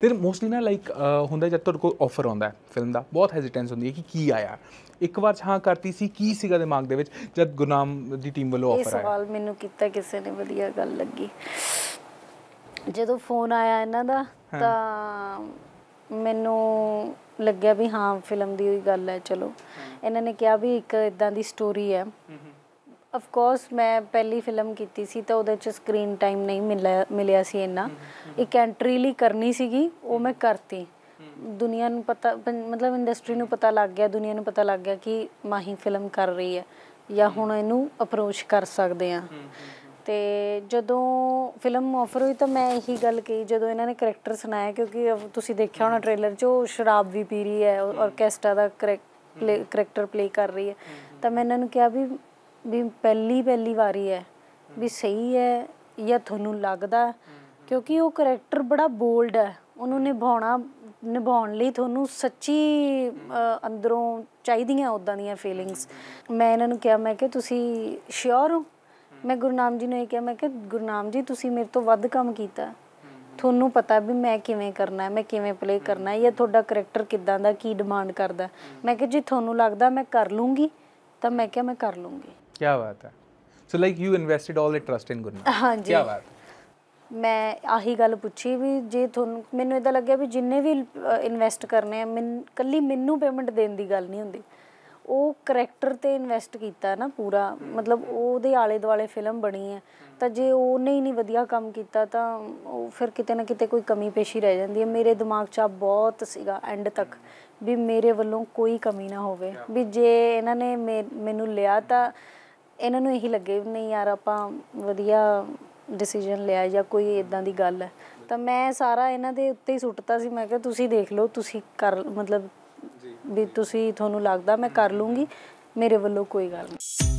ਤੇ ਮੋਸਟਲੀ ਨਾ ਲਾਈਕ ਹੁੰਦਾ ਜਦ ਤੁਹਾਡੇ ਕੋਲ ਆਫਰ ਆਉਂਦਾ ਹੈ ਫਿਲਮ ਦਾ ਬਹੁਤ ਹੈਜ਼ਿਟੈਂਸ ਹੁੰਦੀ ਹੈ ਕਿ ਕੀ ਆਇਆ ਇੱਕ ਵਾਰ ਹਾਂ ਕਰਤੀ ਸੀ ਕੀ ਸੀਗਾ ਦਿਮਾਗ ਦੇ ਵਿੱਚ ਜਦ ਗੁਨਾਮ ਦੀ ਟੀਮ ਵੱਲੋਂ ਆਫਰ ਆਇਆ ਇਹ ਸਵਾਲ ਮੈਨੂੰ ਕੀਤਾ ਕਿਸੇ ਨੇ ਵਧੀਆ ਗੱਲ ਲੱਗੀ ਜਦੋਂ ਫੋਨ ਆਇਆ ਇਹਨਾਂ ਦਾ ਤਾਂ ਮੈਨੂੰ ਲੱਗਿਆ ਵੀ ਹਾਂ ਫਿਲਮ ਦੀ ਗੱਲ ਹੈ ਚਲੋ ਇਹਨਾਂ ਨੇ ਕਿਹਾ ਵੀ ਇੱਕ ਇਦਾਂ ਦੀ ਸਟੋਰੀ ਹੈ ਆਫ ਕੋਰਸ ਮੈਂ ਪਹਿਲੀ ਫਿਲਮ ਕੀਤੀ ਸੀ ਤਾਂ ਉਹਦੇ ਚ ਸਕਰੀਨ ਟਾਈਮ ਨਹੀਂ ਮਿਲਿਆ ਮਿਲਿਆ ਸੀ ਇੰਨਾ ਇੱਕ ਐਂਟਰੀ ਲਈ ਕਰਨੀ ਸੀਗੀ ਉਹ ਮੈਂ ਕਰਤੀ ਦੁਨੀਆ ਨੂੰ ਪਤਾ ਮਤਲਬ ਇੰਡਸਟਰੀ ਨੂੰ ਪਤਾ ਲੱਗ ਗਿਆ ਦੁਨੀਆ ਨੂੰ ਪਤਾ ਲੱਗ ਗਿਆ ਕਿ ਮਾਹੀ ਫਿਲਮ ਕਰ ਰਹੀ ਹੈ ਜਾਂ ਹੁਣ ਇਹਨੂੰ ਅਪਰੋਚ ਕਰ ਸਕਦੇ ਆ ਤੇ ਜਦੋਂ ਫਿਲਮ ਆਫਰ ਹੋਈ ਤਾਂ ਮੈਂ ਇਹੀ ਗੱਲ ਕਹੀ ਜਦੋਂ ਇਹਨਾਂ ਨੇ ਕੈਰੈਕਟਰ ਸੁਣਾਇਆ ਕਿਉਂਕਿ ਤੁਸੀਂ ਦੇਖਿਆ ਹੋਣਾ ਟ੍ਰੇਲਰ 'ਚ ਉਹ ਸ਼ਰਾਬ ਵੀ ਪੀ ਰਹੀ ਹੈ ਔਰਕੈਸਟਰਾ ਦਾ ਕੈਰੈਕਟਰ ਪਲੇ ਕਰ ਰਹੀ ਹੈ ਤਾਂ ਮੈਂ ਇਹਨਾਂ ਨੂੰ ਕਿਹਾ ਵੀ ਵੀ ਪਹਿਲੀ ਪਹਿਲੀ ਵਾਰੀ ਹੈ ਵੀ ਸਹੀ ਹੈ ਜਾਂ ਤੁਹਾਨੂੰ ਲੱਗਦਾ ਕਿਉਂਕਿ ਉਹ ਕਰੈਕਟਰ ਬੜਾ ਬੋਲਡ ਹੈ ਉਹਨੂੰ ਨਿਭਾਉਣਾ ਨਿਭਾਉਣ ਲਈ ਤੁਹਾਨੂੰ ਸੱਚੀ ਅੰਦਰੋਂ ਚਾਹੀਦੀਆਂ ਉਦਾਂ ਦੀਆਂ ਫੀਲਿੰਗਸ ਮੈਂ ਇਹਨਾਂ ਨੂੰ ਕਿਹਾ ਮੈਂ ਕਿ ਤੁਸੀਂ ਸ਼ੋਰ ਹੋ ਮੈਂ ਗੁਰਨਾਮ ਜੀ ਨੂੰ ਇਹ ਕਿਹਾ ਮੈਂ ਕਿ ਗੁਰਨਾਮ ਜੀ ਤੁਸੀਂ ਮੇਰੇ ਤੋਂ ਵੱਧ ਕੰਮ ਕੀਤਾ ਤੁਹਾਨੂੰ ਪਤਾ ਵੀ ਮੈਂ ਕਿਵੇਂ ਕਰਨਾ ਹੈ ਮੈਂ ਕਿਵੇਂ ਪਲੇ ਕਰਨਾ ਹੈ ਜਾਂ ਤੁਹਾਡਾ ਕੈਰੈਕਟਰ ਕਿਦਾਂ ਦਾ ਕੀ ਡਿਮਾਂਡ ਕਰਦਾ ਮੈਂ ਕਿ ਜੇ ਤੁਹਾਨੂੰ ਲੱਗਦਾ ਮੈਂ ਕਰ ਲੂੰਗੀ ਤਾਂ ਮੈਂ ਕਿਹਾ ਮੈਂ ਕਰ ਲੂੰਗੀ ਕਿਆ ਬਾਤ ਹੈ so like you invested all the trust in Gurnam ਹਾਂਜੀ ਕਿਆ ਬਾਤ ਮੈਂ ਆਹੀ ਗੱਲ ਪੁੱਛੀ ਵੀ ਜੇ ਤੁਹਾਨੂੰ ਮੈਨੂੰ ਇਦਾਂ ਲੱਗਿਆ ਵੀ ਜਿੰਨੇ ਵੀ ਇਨਵੈਸਟ ਕਰਨੇ ਆ ਮੈਂ ਕੱਲੀ ਮੈਨੂੰ ਪੇਮੈਂਟ ਦੇਣ ਦੀ ਗੱਲ ਨਹੀਂ ਹੁੰਦੀ ਉਹ ਕੈਰੈਕਟਰ ਤੇ ਇਨਵੈਸਟ ਕੀਤਾ ਨਾ ਪੂਰਾ ਮਤਲਬ ਉਹਦੇ ਆਲੇ ਦੁਆਲੇ ਫਿਲਮ ਬਣੀ ਹੈ ਤਾਂ ਜੇ ਉਹਨੇ ਹੀ ਨਹੀਂ ਵਧੀਆ ਕੰਮ ਕੀਤਾ ਤਾਂ ਉਹ ਫਿਰ ਕਿਤੇ ਨਾ ਕਿਤੇ ਕੋਈ ਕਮੀ ਪੇਸ਼ੀ ਰਹਿ ਜਾਂਦੀ ਹੈ ਮੇਰੇ ਦਿਮਾਗ 'ਚ ਆ ਬਹੁਤ ਸੀਗਾ ਐਂਡ ਤੱਕ ਵੀ ਮੇਰੇ ਵੱਲੋਂ ਕੋਈ ਕਮੀ ਨਾ ਹੋਵੇ ਵੀ ਜੇ ਇਹਨਾਂ ਨੇ ਮੈਨੂੰ ਲਿਆ ਤਾਂ ਇਹਨਾਂ ਨੂੰ ਇਹੀ ਲੱਗੇ ਨਹੀਂ ਯਾਰ ਆਪਾਂ ਵਧੀਆ ਡਿਸੀਜਨ ਲਿਆ ਜਾਂ ਕੋਈ ਇਦਾਂ ਦੀ ਗੱਲ ਹੈ ਤਾਂ ਮੈਂ ਸਾਰਾ ਇਹਨਾਂ ਦੇ ਉੱਤੇ ਹੀ ਸੁੱਟਤਾ ਸੀ ਮੈਂ ਕਿਹਾ ਤੁਸੀਂ ਦੇਖ ਲਓ ਤੁਸੀਂ ਕਰ ਮਤਲਬ ਵੀ ਤੁਸੀਂ ਤੁਹਾਨੂੰ ਲੱਗਦਾ ਮੈਂ ਕਰ ਲੂੰਗੀ ਮੇਰੇ ਵੱਲੋਂ ਕੋਈ ਗੱਲ ਨਹੀਂ